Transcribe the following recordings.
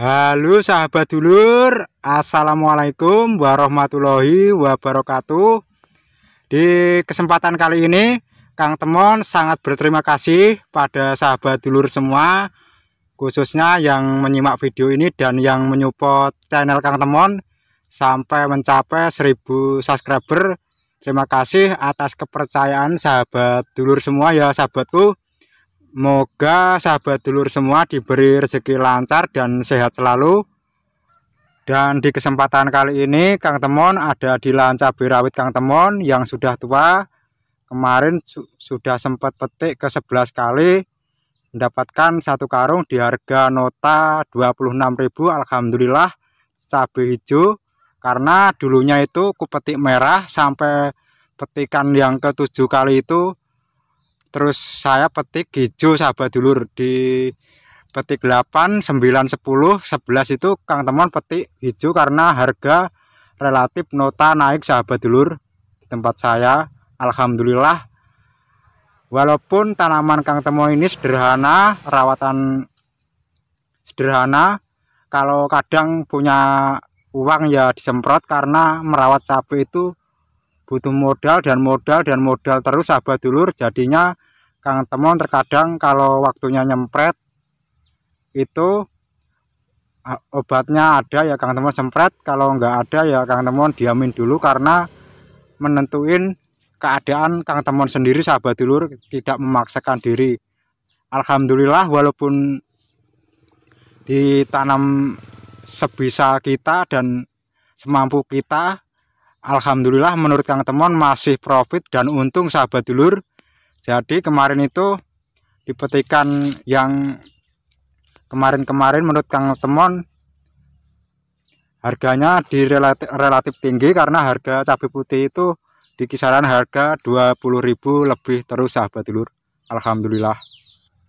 Halo sahabat dulur, Assalamualaikum warahmatullahi wabarakatuh Di kesempatan kali ini, Kang Temon sangat berterima kasih pada sahabat dulur semua Khususnya yang menyimak video ini dan yang menyupport channel Kang Temon Sampai mencapai 1000 subscriber Terima kasih atas kepercayaan sahabat dulur semua ya sahabatku Moga sahabat dulur semua diberi rezeki lancar dan sehat selalu. Dan di kesempatan kali ini Kang Temon ada di Lanca Birawit Kang Temon yang sudah tua. Kemarin su sudah sempat petik ke 11 kali mendapatkan satu karung di harga nota 26.000 alhamdulillah cabai hijau karena dulunya itu kupetik merah sampai petikan yang ketujuh kali itu terus saya petik hijau sahabat dulur di petik 8 9 10 11 itu Kang Temon petik hijau karena harga relatif nota naik sahabat dulur di tempat saya Alhamdulillah walaupun tanaman Kang Temo ini sederhana rawatan sederhana kalau kadang punya uang ya disemprot karena merawat cabai itu butuh modal dan modal dan modal terus sahabat dulur jadinya Kang Temon terkadang kalau waktunya nyempret itu ah, obatnya ada ya Kang Temon sempret kalau nggak ada ya Kang Temon diamin dulu karena menentuin keadaan Kang Temon sendiri sahabat dulur tidak memaksakan diri Alhamdulillah walaupun ditanam sebisa kita dan semampu kita Alhamdulillah menurut Kang Temon masih profit dan untung sahabat dulur jadi kemarin itu dipetikan yang kemarin-kemarin menurut Kang Temon harganya di relatif, relatif tinggi karena harga cabai putih itu di kisaran harga 20.000 lebih terus sahabat dulur. Alhamdulillah.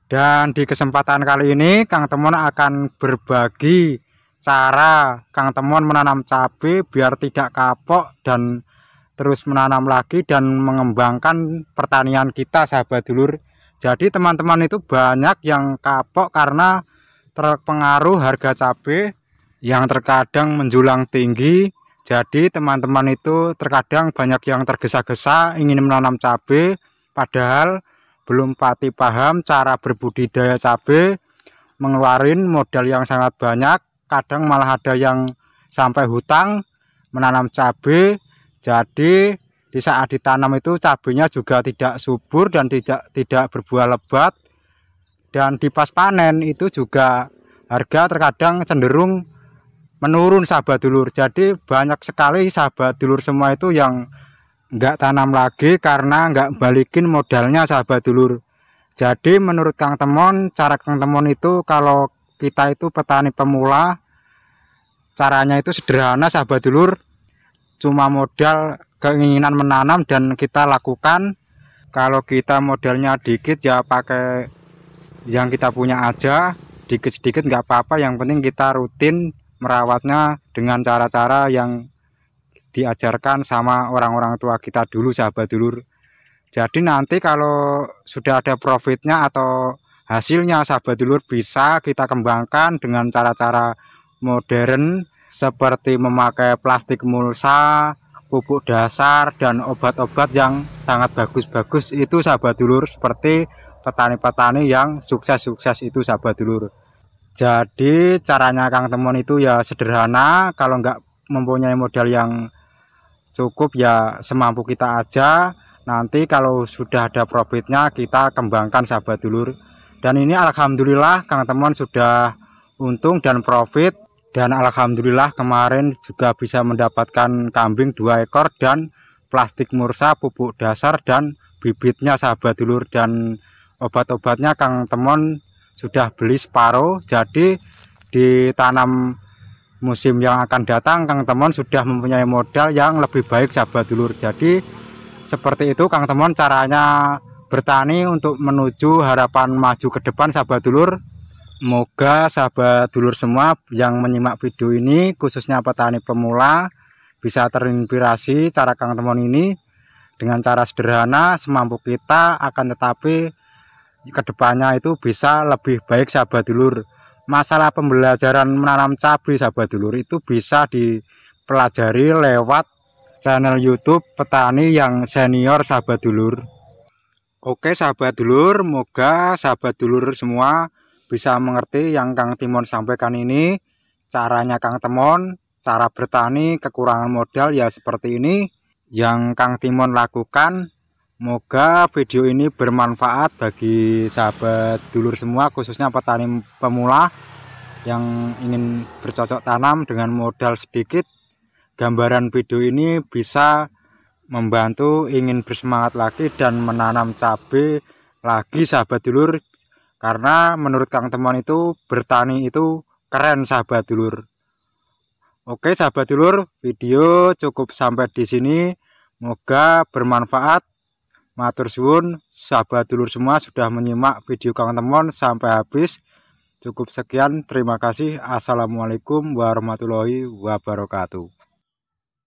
Dan di kesempatan kali ini Kang Temon akan berbagi cara Kang Temon menanam cabai biar tidak kapok dan terus menanam lagi dan mengembangkan pertanian kita sahabat dulur jadi teman-teman itu banyak yang kapok karena terpengaruh harga cabai yang terkadang menjulang tinggi jadi teman-teman itu terkadang banyak yang tergesa-gesa ingin menanam cabai padahal belum pati paham cara berbudidaya cabai mengeluarkan modal yang sangat banyak kadang malah ada yang sampai hutang menanam cabai jadi di saat ditanam itu cabenya juga tidak subur dan tidak tidak berbuah lebat dan di pas panen itu juga harga terkadang cenderung menurun sahabat dulur jadi banyak sekali sahabat dulur semua itu yang nggak tanam lagi karena nggak balikin modalnya sahabat dulur jadi menurut Kang Temon cara Kang Temon itu kalau kita itu petani pemula caranya itu sederhana sahabat dulur cuma modal keinginan menanam dan kita lakukan kalau kita modalnya dikit ya pakai yang kita punya aja dikit sedikit nggak apa-apa yang penting kita rutin merawatnya dengan cara-cara yang diajarkan sama orang-orang tua kita dulu sahabat dulur jadi nanti kalau sudah ada profitnya atau hasilnya sahabat dulur bisa kita kembangkan dengan cara-cara modern seperti memakai plastik mulsa, pupuk dasar, dan obat-obat yang sangat bagus-bagus itu sahabat dulur seperti petani-petani yang sukses-sukses itu sahabat dulur. Jadi caranya Kang Temon itu ya sederhana, kalau nggak mempunyai modal yang cukup ya semampu kita aja. Nanti kalau sudah ada profitnya kita kembangkan sahabat dulur. Dan ini alhamdulillah Kang Temon sudah untung dan profit dan alhamdulillah kemarin juga bisa mendapatkan kambing dua ekor dan plastik mursa pupuk dasar dan bibitnya sahabat dulur dan obat-obatnya Kang Temon sudah beli separuh jadi ditanam musim yang akan datang Kang Temon sudah mempunyai modal yang lebih baik sahabat dulur jadi seperti itu Kang Temon caranya bertani untuk menuju harapan maju ke depan sahabat dulur Moga sahabat dulur semua yang menyimak video ini khususnya petani pemula bisa terinspirasi cara Kang Temon ini dengan cara sederhana semampu kita akan tetapi kedepannya itu bisa lebih baik sahabat dulur masalah pembelajaran menanam cabai sahabat dulur itu bisa dipelajari lewat channel youtube petani yang senior sahabat dulur oke sahabat dulur moga sahabat dulur semua bisa mengerti yang Kang Timon sampaikan ini caranya Kang Temon cara bertani kekurangan modal ya seperti ini yang Kang Timon lakukan Moga video ini bermanfaat bagi sahabat dulur semua khususnya petani pemula yang ingin bercocok tanam dengan modal sedikit gambaran video ini bisa membantu ingin bersemangat lagi dan menanam cabai lagi sahabat dulur karena menurut Kang Temon itu bertani itu keren sahabat dulur. Oke sahabat dulur, video cukup sampai di sini. Moga bermanfaat. Matur suwun, sahabat dulur semua sudah menyimak video Kang Temon sampai habis. Cukup sekian, terima kasih. Assalamualaikum warahmatullahi wabarakatuh.